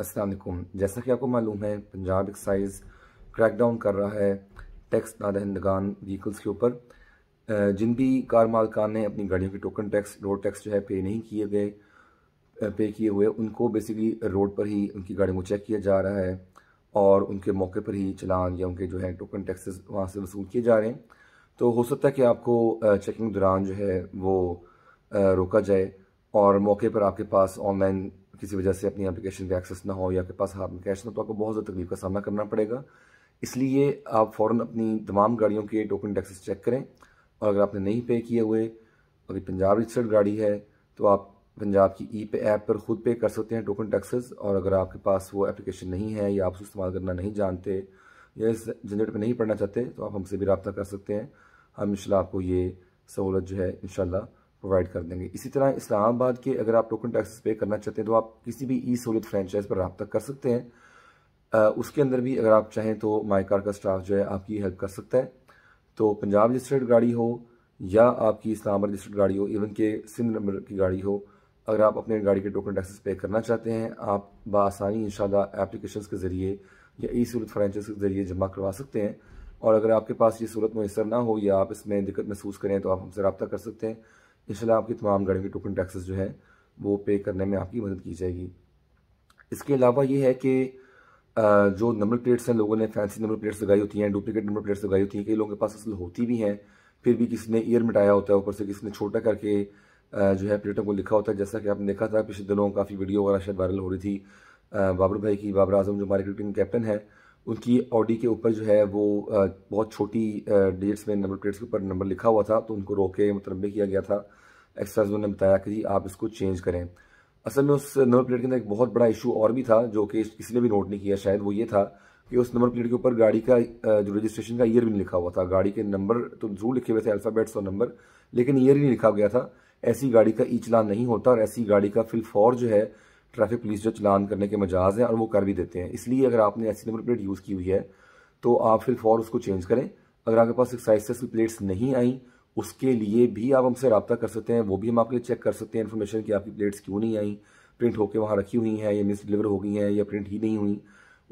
असलकुम जैसा कि आपको मालूम है पंजाब एक्साइज क्रैकडाउन कर रहा है टैक्स ना दहंदगान व्हीकल्स के ऊपर जिन भी कार मालकान ने अपनी गाड़ियों के टोकन टैक्स रोड टैक्स जो है पे नहीं किए गए पे किए हुए उनको बेसिकली रोड पर ही उनकी गाड़ियों को चेक किया जा रहा है और उनके मौके पर ही चलान या उनके जो है टोकन टैक्सेस वहाँ से वसूल किए जा रहे हैं तो हो सकता है कि आपको चेकिंग दौरान जो है वो रोका जाए और मौके पर आपके पास ऑनलाइन किसी वजह से अपनी एप्लीकेशन पर एक्सेस ना हो या आपके पास हाथ में कैश ना हो तो आपको बहुत ज़्यादा तकलीफ का सामना करना पड़ेगा इसलिए आप फ़ौर अपनी तमाम गाड़ियों के टोकन टैक्सेस चेक करें और अगर आपने नहीं पे किए हुए अगर पंजाब रजिस्टर्ड गाड़ी है तो आप पंजाब की ई पे ऐप पर ख़ुद पे कर सकते हैं टोकन टैक्सेस और अगर आपके पास वो एप्लीकेशन नहीं है या आप उसको इस्तेमाल करना नहीं जानते या इस झंझट पर नहीं पढ़ना चाहते तो आप हमसे भी रबता कर सकते हैं हम इन आपको ये सहूलत जो है इंशाल्लाह प्रोवाइड कर देंगे इसी तरह इस्लामाबाद के अगर आप टोकन टैक्स पे करना चाहते हैं तो आप किसी भी ई सहूलियत फ्रेंचाइज पर रबता कर सकते हैं आ, उसके अंदर भी अगर आप चाहें तो माई कार का स्टाफ जो है आपकी हेल्प कर सकता है तो पंजाब रजिस्टर्ड गाड़ी हो या आपकी इस्लामाबाद रजिस्टर्ड गाड़ी हो इवन के सिंध नंबर की गाड़ी हो अगर आप अपने गाड़ी के टोकन टैक्सेस पे करना चाहते हैं आप बसानी इन एप्लीकेशन के ज़रिए या ई सहूलत फ्रेंचाइज के ज़रिए जमा करवा सकते हैं और अगर आपके पास ये सूरत मैसर ना हो या आप इसमें दिक्कत महसूस करें तो आप हमसे रबता कर सकते हैं इंशाल्लाह आपकी तमाम गाड़ियों की टोकन टैक्सेस जो है वो पे करने में आपकी मदद की जाएगी इसके अलावा ये है कि जो नंबर प्लेट्स हैं लोगों ने फैंसी नंबर प्लेट्स लगाई होती हैं डुप्लीकेट नंबर प्लेट्स लगाई होती हैं कई लोगों के पास असल होती भी हैं फिर भी किसी ने ईयर मिटाया होता है ऊपर से किसी ने छोटा करके जो है प्लेटों को लिखा होता है जैसा कि आपने देखा था पिछले दिनों काफ़ी वीडियो वगैरह शायद वायरल हो रही थी बाबर भाई की बाबर आजम जो हमारे क्रिकेटिंग कैप्टन है उनकी ऑडी के ऊपर जो है वो बहुत छोटी डिजिट्स में नंबर प्लेट्स के ऊपर नंबर लिखा हुआ था तो उनको रोक के मुतनबे मतलब किया गया था एक्सरसाइज उन्होंने बताया कि जी आप इसको चेंज करें असल में उस नंबर प्लेट के अंदर एक बहुत बड़ा इशू और भी था जो कि किसी ने भी नोट नहीं किया शायद वो ये था कि उस नंबर प्लेट के ऊपर गाड़ी का जो रजिस्ट्रेशन का ईयर भी नहीं लिखा हुआ था गाड़ी के नंबर तो जरूर लिखे हुए थे अल्फ़ाबेट्स और नंबर लेकिन ईयर ही नहीं लिखा गया था ऐसी गाड़ी का ई चलान नहीं होता और ऐसी गाड़ी का फिलफौर जो है ट्रैफिक पुलिस जो चलान करने के मजाज हैं और वो कर भी देते हैं इसलिए अगर आपने ऐसी नंबर प्लेट यूज़ की हुई है तो आप फिर फौर उसको चेंज करें अगर आपके पास एक्साइज की प्लेट्स नहीं आई उसके लिए भी आप हमसे रबता कर सकते हैं वो भी हम आपके लिए चेक कर सकते हैं इन्फॉर्मेशन कि आपकी प्लेट्स क्यों नहीं आई प्रिंट होकर वहाँ रखी हुई हैं या मिस डिलीवर हो गई हैं या प्रिंट ही नहीं हुई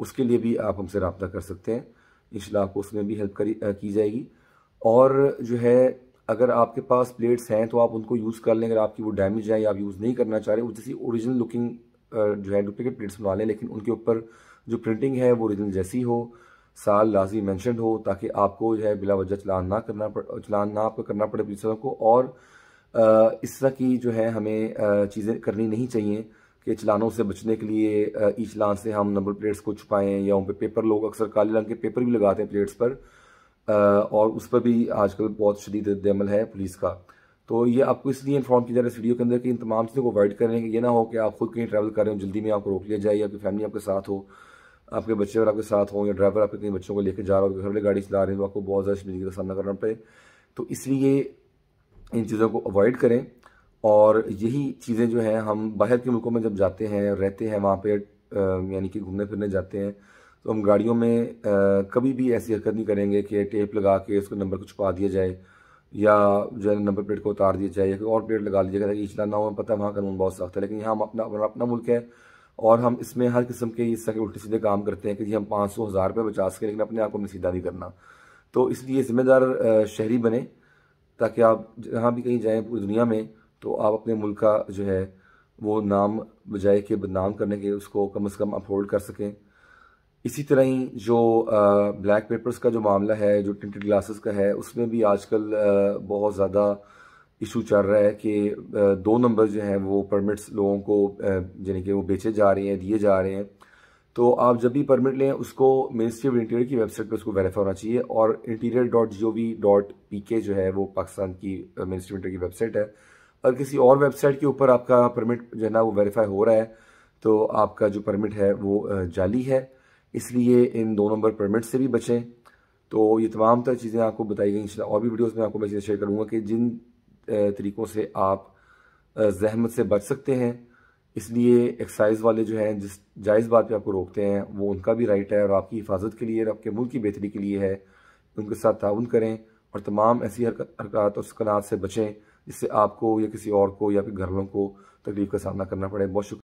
उसके लिए भी आप हमसे रबता कर सकते हैं इन आपको उसमें भी हेल्प करी की जाएगी और जो है अगर आपके पास प्लेट्स हैं तो आप उनको यूज़ कर लें अगर आपकी वो डैमेज है या आप यूज़ नहीं करना चाह रहे वो जैसी ओरिजिनल लुकिंग जो है डुप्लीकेट प्लेट्स बना लें लेकिन उनके ऊपर जो प्रिंटिंग है वो ओरिजिनल जैसी हो साल लाजी मैंशन हो ताकि आपको जो है बिला वजह चलान ना करना पड़ चलान ना आपको करना पड़े पुलिस को और इस तरह की जो है हमें चीज़ें करनी नहीं चाहिए कि चलानों से बचने के लिए ई चलान से हम नंबर प्लेट्स को छुपाएं या उन पर पे पेपर लोग अक्सर काले रंग के पेपर भी लगाते हैं प्लेट्स पर और उस पर भी आजकल बहुत शदीद रद्दमल है पुलिस का तो ये आपको इसलिए इन्फॉर्म किया जा रहा है इस वीडियो के अंदर कि इन तमाम चीज़ों को अवॉइड करें कि ये ना हो कि आप खुद कहीं ट्रैवल कर रहे हो जल्दी में आपको रोक लिया जाए आपकी फैमिली आपके साथ हो आपके बच्चे अगर आपके साथ हो या ड्राइवर आपके कहीं बच्चों को लेकर जा रहा हो घर वाले गाड़ी चला रहे हो तो आपको बहुत ज़्यादा शर्मिंदगी का सामना करना पड़े तो इसलिए इन चीज़ों को अवॉइड करें और यही चीज़ें जो हैं हम बाहर के मुल्कों में जब जाते हैं रहते हैं वहाँ पर यानी कि घूमने फिरने जाते हैं तो हम गाड़ियों में आ, कभी भी ऐसी हरकत नहीं करेंगे कि टेप लगा के उसको नंबर को छुपा दिया जाए या जो है नंबर प्लेट को उतार दिया जाए या कोई और प्लेट लगा लीजिएगा ताकि इचला ना हो पता है वहाँ कानून बहुत सख्त है लेकिन यहाँ हम अपना अपना मुल्क है और हम इसमें हर किस्म के इस तरह के उल्टे सीधे काम करते हैं कि जी हम पाँच सौ हज़ार रुपये बचा सकें लेकिन अपने आप को हमें सीधा नहीं करना तो इसलिए ज़िम्मेदार शहरी बने ताकि आप जहाँ भी कहीं जाएँ पूरी दुनिया में तो आप अपने मुल्क का जो है वो नाम बजाय के बदनाम करने के उसको कम अज़ कम अफोर्ड कर सकें इसी तरह ही जो ब्लैक पेपर्स का जो मामला है जो टिंटेड ग्लासेस का है उसमें भी आजकल बहुत ज़्यादा इशू चल रहा है कि दो नंबर जो हैं वो परमिट्स लोगों को यानी कि वो बेचे जा रहे हैं दिए जा रहे हैं तो आप जब भी परमिट लें उसको मिनिस्ट्री ऑफ इंटीरियर की वेबसाइट पर उसको वेरीफाई होना चाहिए और interior dot G O V dot P K जो है वो पाकिस्तान की मिनिस्ट्री ऑफ इंटीरियर की वेबसाइट है अगर किसी और वेबसाइट के ऊपर आपका परमिट जो है ना वो वेरीफाई हो रहा है तो आपका जो परमिट है वो जाली है इसलिए इन दो नंबर परमिट से भी बचें तो ये तमाम तरह चीज़ें आपको बताई गई इंशाल्लाह और भी वीडियोस में आपको मैं चीज़ें शेयर करूँगा कि जिन तरीक़ों से आप जहमत से बच सकते हैं इसलिए एक्सरसाइज वाले जो हैं जिस जायज़ बात पर आपको रोकते हैं वो उनका भी राइट है और आपकी हिफाजत के लिए और आपके मुल्क की बेहतरी के लिए है उनके साथ ताउन करें और तमाम ऐसी हरकत और सकनात से बचें जिससे आपको या किसी और को या फिर घर वालों को तकलीफ का सामना करना पड़े बहुत शुक्रिया